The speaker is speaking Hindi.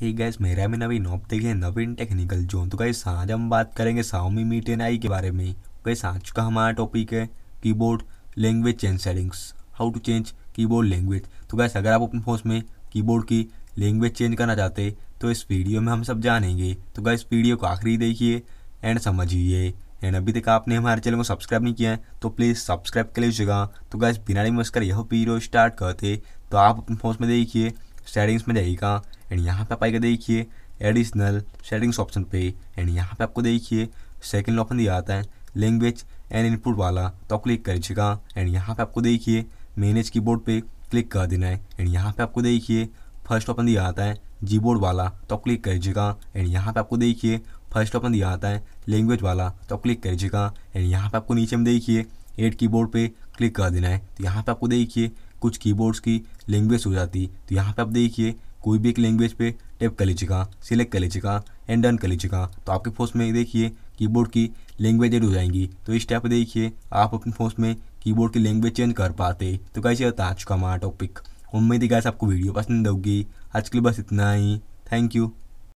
हे गैस मेरा में नवीन नॉप देखिए नवीन टेक्निकल जोन तो गैस आज हम बात करेंगे साउमी मीट एन आई के बारे में गैस आज का हमारा टॉपिक है keyboard language change settings how to change keyboard language तो गैस अगर आप अपने फोन में कीबोर्ड की लैंग्वेज चेंज करना चाहते तो इस वीडियो में हम सब जानेंगे तो गैस वीडियो को आखिरी देखिए एंड समझिए एंड अभी तक आपने हमारे चैनल को सब्सक्राइब नहीं किया है तो प्लीज़ सब्सक्राइब कर लीजिएगा तो गैस बिना नहीं मस्कर यह वीडियो स्टार्ट करते तो आप अपने फोन में देखिए सेटिंग्स में जाइएगा एंड यहाँ पे आप आएगा देखिए एडिशनल सेटिंग्स ऑप्शन पे एंड यहाँ पे आपको देखिए सेकंड ऑप्शन दिया आता है लैंग्वेज एंड इनपुट वाला तो आप क्लिक करिएगा एंड यहाँ पे आपको देखिए मैनेज कीबोर्ड पे क्लिक कर देना है एंड यहाँ पे आपको देखिए फर्स्ट ऑप्शन दिया आता है जी बोर्ड वाला तो क्लिक क्लिक करिएगा एंड यहाँ पे आपको देखिए फर्स्ट ऑप्शन दिया आता है लैंग्वेज वाला तो क्लिक क्लिक करिएगा एंड यहाँ पे आपको नीचे में देखिए एड कीबोर्ड पे क्लिक कर देना है तो यहाँ पे आपको देखिए कुछ कीबोर्ड्स की लैंग्वेज हो जाती तो यहाँ पे आप देखिए कोई भी एक लैंग्वेज पे टैप कर लीजिएगा सिलेक्ट कर लीजिएगा एंड डन कर लीजिएगा तो आपके फोन में देखिए कीबोर्ड की लैंग्वेज एड हो जाएंगी तो इस टाइप देखिए आप अपने फोन में कीबोर्ड की लैंग्वेज चेंज कर पाते तो कैसे होता आज का हमारा टॉपिक उम्मीद है गैस आपको वीडियो पसंद होगी आज के लिए बस इतना ही थैंक यू